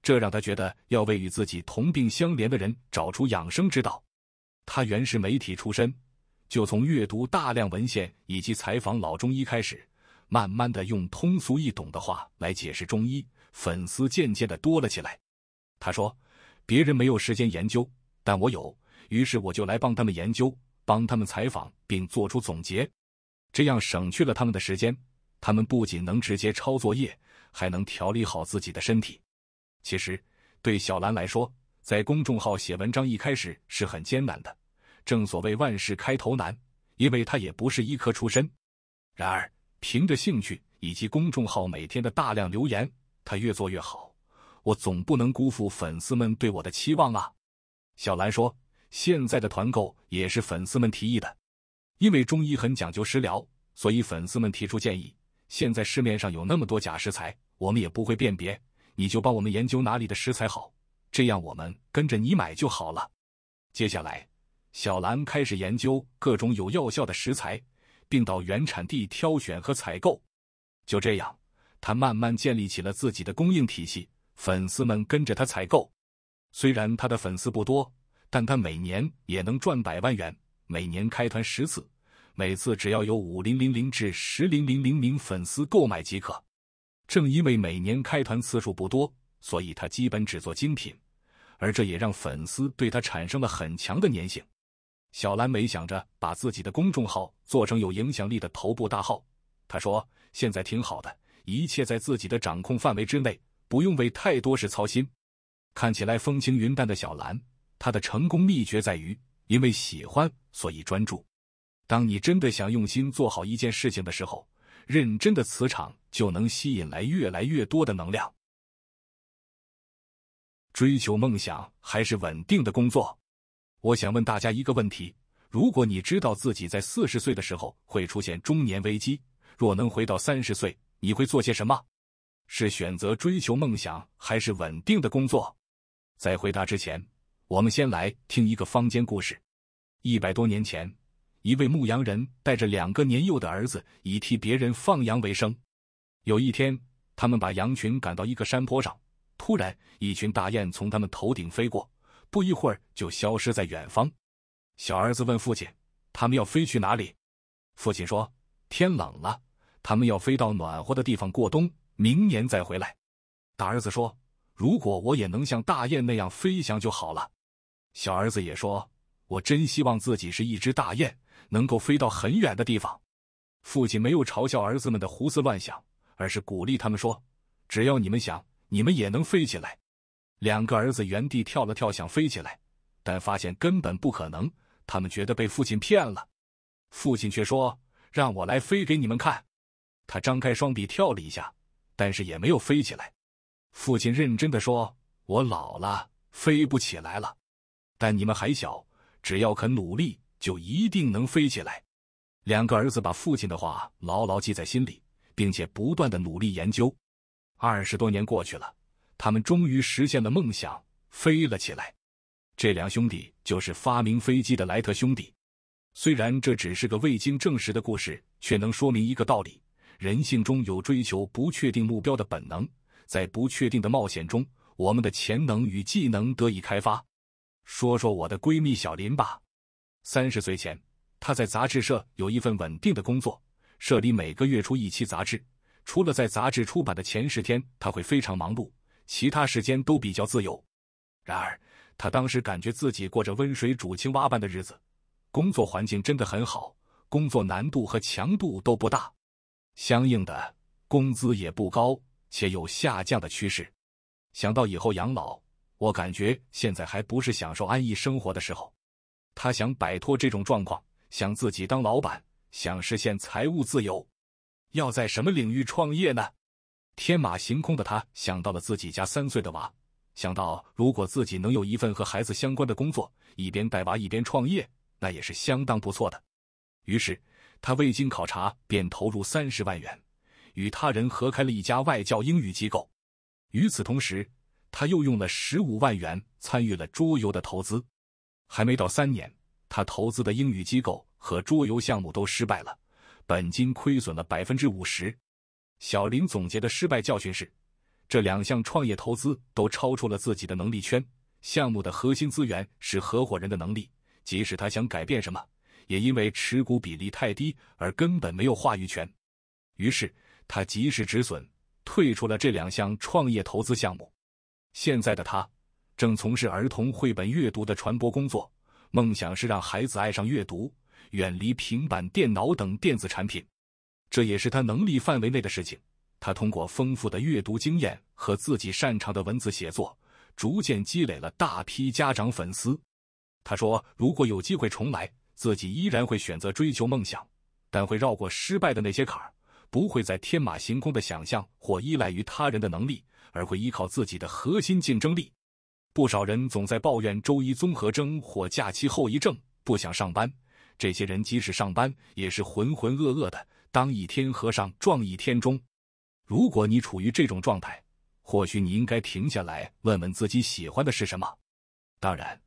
这让他觉得要为与自己同病相怜的人找出养生之道。他原是媒体出身，就从阅读大量文献以及采访老中医开始，慢慢的用通俗易懂的话来解释中医，粉丝渐渐的多了起来。他说：“别人没有时间研究，但我有，于是我就来帮他们研究。”帮他们采访并做出总结，这样省去了他们的时间。他们不仅能直接抄作业，还能调理好自己的身体。其实，对小兰来说，在公众号写文章一开始是很艰难的，正所谓万事开头难，因为她也不是医科出身。然而，凭着兴趣以及公众号每天的大量留言，她越做越好。我总不能辜负粉丝们对我的期望啊，小兰说。现在的团购也是粉丝们提议的，因为中医很讲究食疗，所以粉丝们提出建议。现在市面上有那么多假食材，我们也不会辨别，你就帮我们研究哪里的食材好，这样我们跟着你买就好了。接下来，小兰开始研究各种有药效的食材，并到原产地挑选和采购。就这样，她慢慢建立起了自己的供应体系，粉丝们跟着她采购。虽然她的粉丝不多。但他每年也能赚百万元，每年开团十次，每次只要有五零零零至十零零零名粉丝购买即可。正因为每年开团次数不多，所以他基本只做精品，而这也让粉丝对他产生了很强的粘性。小兰没想着把自己的公众号做成有影响力的头部大号，他说：“现在挺好的，一切在自己的掌控范围之内，不用为太多事操心。”看起来风轻云淡的小兰。他的成功秘诀在于，因为喜欢，所以专注。当你真的想用心做好一件事情的时候，认真的磁场就能吸引来越来越多的能量。追求梦想还是稳定的工作？我想问大家一个问题：如果你知道自己在四十岁的时候会出现中年危机，若能回到三十岁，你会做些什么？是选择追求梦想还是稳定的工作？在回答之前。我们先来听一个坊间故事。一百多年前，一位牧羊人带着两个年幼的儿子，以替别人放羊为生。有一天，他们把羊群赶到一个山坡上，突然，一群大雁从他们头顶飞过，不一会儿就消失在远方。小儿子问父亲：“他们要飞去哪里？”父亲说：“天冷了，他们要飞到暖和的地方过冬，明年再回来。”大儿子说：“如果我也能像大雁那样飞翔就好了。”小儿子也说：“我真希望自己是一只大雁，能够飞到很远的地方。”父亲没有嘲笑儿子们的胡思乱想，而是鼓励他们说：“只要你们想，你们也能飞起来。”两个儿子原地跳了跳，想飞起来，但发现根本不可能。他们觉得被父亲骗了。父亲却说：“让我来飞给你们看。”他张开双臂跳了一下，但是也没有飞起来。父亲认真的说：“我老了，飞不起来了。”但你们还小，只要肯努力，就一定能飞起来。两个儿子把父亲的话牢牢记在心里，并且不断的努力研究。二十多年过去了，他们终于实现了梦想，飞了起来。这两兄弟就是发明飞机的莱特兄弟。虽然这只是个未经证实的故事，却能说明一个道理：人性中有追求不确定目标的本能，在不确定的冒险中，我们的潜能与技能得以开发。说说我的闺蜜小林吧。三十岁前，她在杂志社有一份稳定的工作。社里每个月出一期杂志，除了在杂志出版的前十天，她会非常忙碌，其他时间都比较自由。然而，她当时感觉自己过着温水煮青蛙般的日子，工作环境真的很好，工作难度和强度都不大，相应的工资也不高，且有下降的趋势。想到以后养老。我感觉现在还不是享受安逸生活的时候。他想摆脱这种状况，想自己当老板，想实现财务自由。要在什么领域创业呢？天马行空的他想到了自己家三岁的娃，想到如果自己能有一份和孩子相关的工作，一边带娃一边创业，那也是相当不错的。于是他未经考察便投入三十万元，与他人合开了一家外教英语机构。与此同时。他又用了十五万元参与了桌游的投资，还没到三年，他投资的英语机构和桌游项目都失败了，本金亏损了百分之五十。小林总结的失败教训是：这两项创业投资都超出了自己的能力圈，项目的核心资源是合伙人的能力，即使他想改变什么，也因为持股比例太低而根本没有话语权。于是他及时止损，退出了这两项创业投资项目。现在的他，正从事儿童绘本阅读的传播工作，梦想是让孩子爱上阅读，远离平板电脑等电子产品。这也是他能力范围内的事情。他通过丰富的阅读经验和自己擅长的文字写作，逐渐积累了大批家长粉丝。他说：“如果有机会重来，自己依然会选择追求梦想，但会绕过失败的那些坎儿，不会再天马行空的想象或依赖于他人的能力。”而会依靠自己的核心竞争力。不少人总在抱怨周一综合征或假期后遗症，不想上班。这些人即使上班，也是浑浑噩噩的，当一天和尚撞一天钟。如果你处于这种状态，或许你应该停下来，问问自己喜欢的是什么。当然，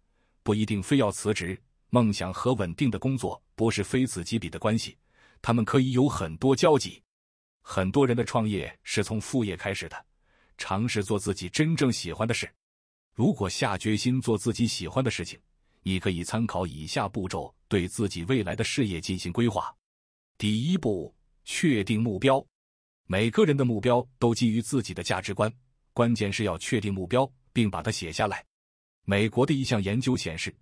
不一定非要辞职。梦想和稳定的工作不是非此即彼的关系，他们可以有很多交集。很多人的创业是从副业开始的。尝试做自己真正喜欢的事。如果下决心做自己喜欢的事情，你可以参考以下步骤，对自己未来的事业进行规划。第一步，确定目标。每个人的目标都基于自己的价值观，关键是要确定目标，并把它写下来。美国的一项研究显示，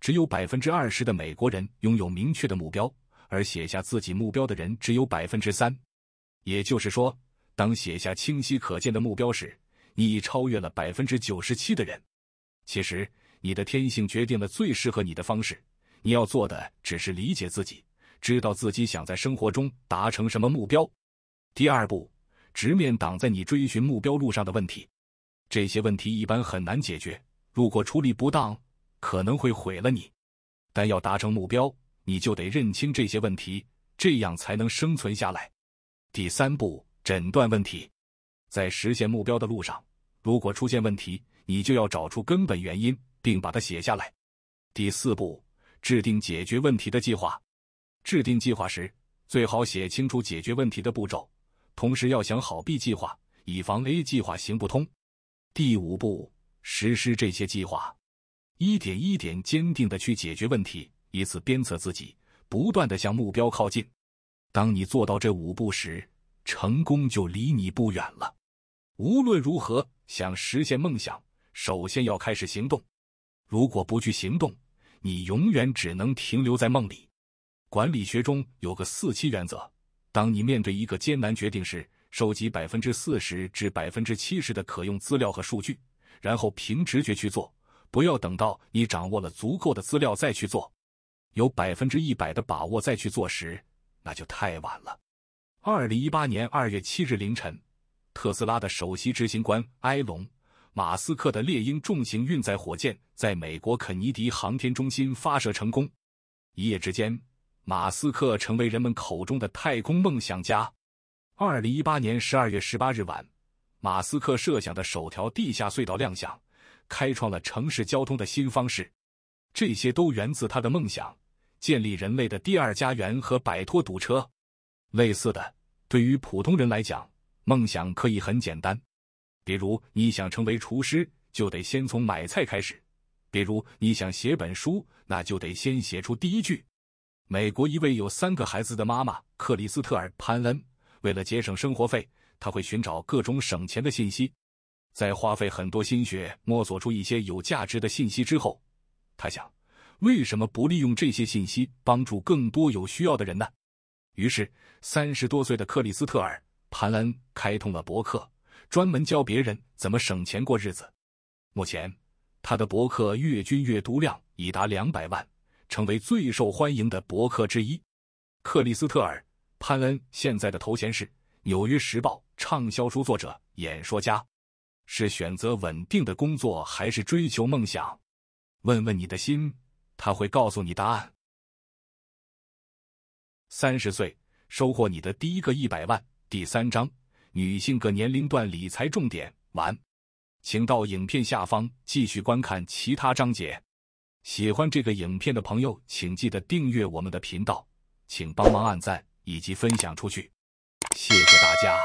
只有百分之二十的美国人拥有明确的目标，而写下自己目标的人只有百分之三。也就是说。当写下清晰可见的目标时，你已超越了百分之九十七的人。其实，你的天性决定了最适合你的方式。你要做的只是理解自己，知道自己想在生活中达成什么目标。第二步，直面挡在你追寻目标路上的问题。这些问题一般很难解决，如果处理不当，可能会毁了你。但要达成目标，你就得认清这些问题，这样才能生存下来。第三步。诊断问题，在实现目标的路上，如果出现问题，你就要找出根本原因，并把它写下来。第四步，制定解决问题的计划。制定计划时，最好写清楚解决问题的步骤，同时要想好 B 计划，以防 A 计划行不通。第五步，实施这些计划，一点一点坚定的去解决问题，以此鞭策自己，不断的向目标靠近。当你做到这五步时，成功就离你不远了。无论如何，想实现梦想，首先要开始行动。如果不去行动，你永远只能停留在梦里。管理学中有个四七原则：当你面对一个艰难决定时，收集百分之四十至百分之七十的可用资料和数据，然后凭直觉去做，不要等到你掌握了足够的资料再去做。有百分之一百的把握再去做时，那就太晚了。二零一八年二月七日凌晨，特斯拉的首席执行官埃隆·马斯克的猎鹰重型运载火箭在美国肯尼迪航天中心发射成功。一夜之间，马斯克成为人们口中的太空梦想家。二零一八年十二月十八日晚，马斯克设想的首条地下隧道亮相，开创了城市交通的新方式。这些都源自他的梦想：建立人类的第二家园和摆脱堵车。类似的，对于普通人来讲，梦想可以很简单。比如你想成为厨师，就得先从买菜开始；比如你想写本书，那就得先写出第一句。美国一位有三个孩子的妈妈克里斯特尔·潘恩，为了节省生活费，他会寻找各种省钱的信息。在花费很多心血摸索出一些有价值的信息之后，他想：为什么不利用这些信息帮助更多有需要的人呢？于是，三十多岁的克里斯特尔·潘恩开通了博客，专门教别人怎么省钱过日子。目前，他的博客月均阅读量已达两百万，成为最受欢迎的博客之一。克里斯特尔·潘恩现在的头衔是《纽约时报》畅销书作者、演说家。是选择稳定的工作，还是追求梦想？问问你的心，他会告诉你答案。三十岁收获你的第一个一百万，第三章：女性各年龄段理财重点完，请到影片下方继续观看其他章节。喜欢这个影片的朋友，请记得订阅我们的频道，请帮忙按赞以及分享出去，谢谢大家。